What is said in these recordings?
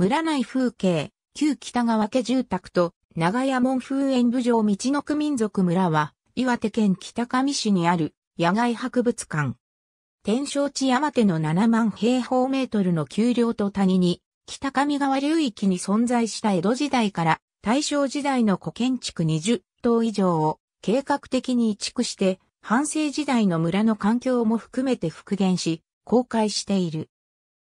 村内風景、旧北川家住宅と長屋門風園部城道の区民族村は、岩手県北上市にある野外博物館。天正地山手の7万平方メートルの丘陵と谷に、北上川流域に存在した江戸時代から大正時代の古建築20棟以上を計画的に移築して、半世時代の村の環境も含めて復元し、公開している。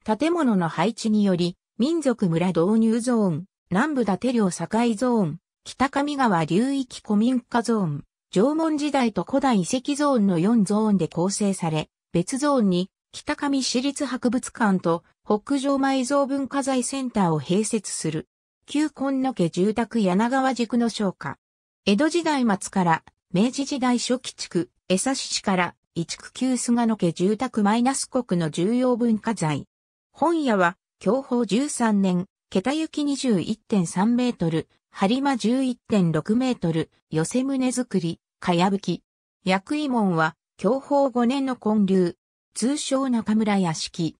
建物の配置により、民族村導入ゾーン、南部立領境ゾーン、北上川流域古民家ゾーン、縄文時代と古代遺跡ゾーンの4ゾーンで構成され、別ゾーンに北上市立博物館と北上埋蔵文化財センターを併設する。旧根の家住宅柳川宿の商家。江戸時代末から明治時代初期地区、江差市から一区旧菅野家住宅マイナス国の重要文化財。本屋は享保13年、桁行き21.3メートル、張間11.6メートル、寄せ胸作り、かやぶき。薬医門は、享保5年の建立、通称中村屋敷。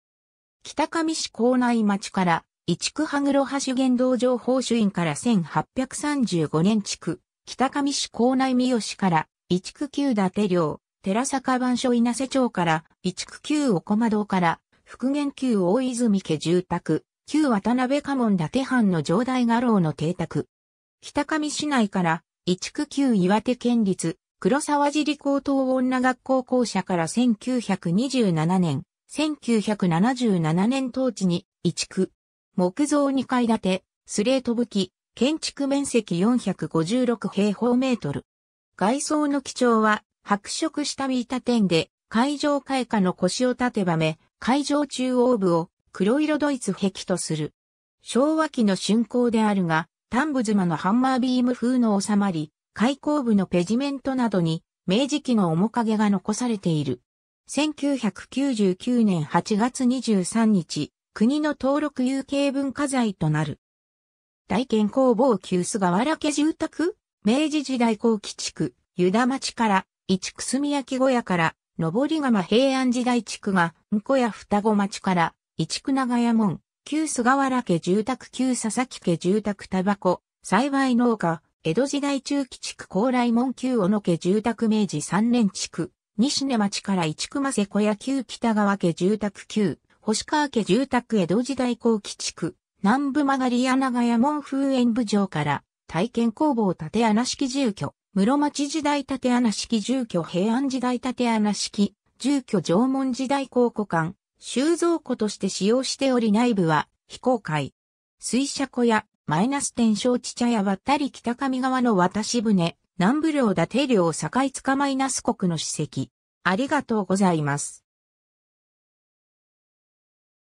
北上市港内町から、一区羽黒橋原道情報主院から1835年地区、北上市港内三好から、一区旧伊達領、寺坂番所稲瀬町から、一区旧小窓堂から、復元旧大泉家住宅、旧渡辺家門伊達藩の城代画廊の邸宅。北上市内から、一区旧岩手県立、黒沢尻高等女学校校舎から1927年、1977年当地に、一区、木造2階建て、スレート武器、建築面積456平方メートル。外装の基調は、白色した見ー点で、会場開花の腰を立てばめ、会場中央部を黒色ドイツ壁とする。昭和期の竣工であるが、丹部妻のハンマービーム風の収まり、開口部のペジメントなどに、明治期の面影が残されている。1999年8月23日、国の登録有形文化財となる。大県工房旧菅原家住宅明治時代後期地区、湯田町から、く久住焼小屋から、上り釜平安時代地区が、んこや双子町から、一区長屋門、旧菅原家住宅旧佐々木家住宅タバコ、幸い農家、江戸時代中期地区高麗門旧小野家住宅明治三年地区、西根町から一区瀬小屋旧北川家住宅旧、星川家住宅江戸時代後期地区、南部曲がり柳屋門風園部城から、体験工房建穴式住居、室町時代縦穴式住居平安時代縦穴式住居縄文時代考古館、収蔵庫として使用しており内部は非公開。水車小屋、マイナス天正地茶屋渡り北上川の渡し船、南部領伊達領境塚マイナス国の史跡。ありがとうございます。